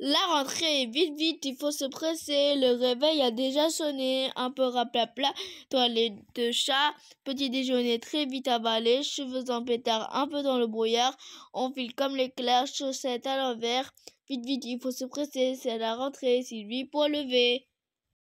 La rentrée vite, vite, il faut se presser. Le réveil a déjà sonné. Un peu raplapla, toilette de chat. Petit déjeuner très vite avalé. Cheveux en pétard, un peu dans le brouillard. On file comme l'éclair, chaussettes à l'envers. Vite, vite, il faut se presser. C'est la rentrée, lui pour lever.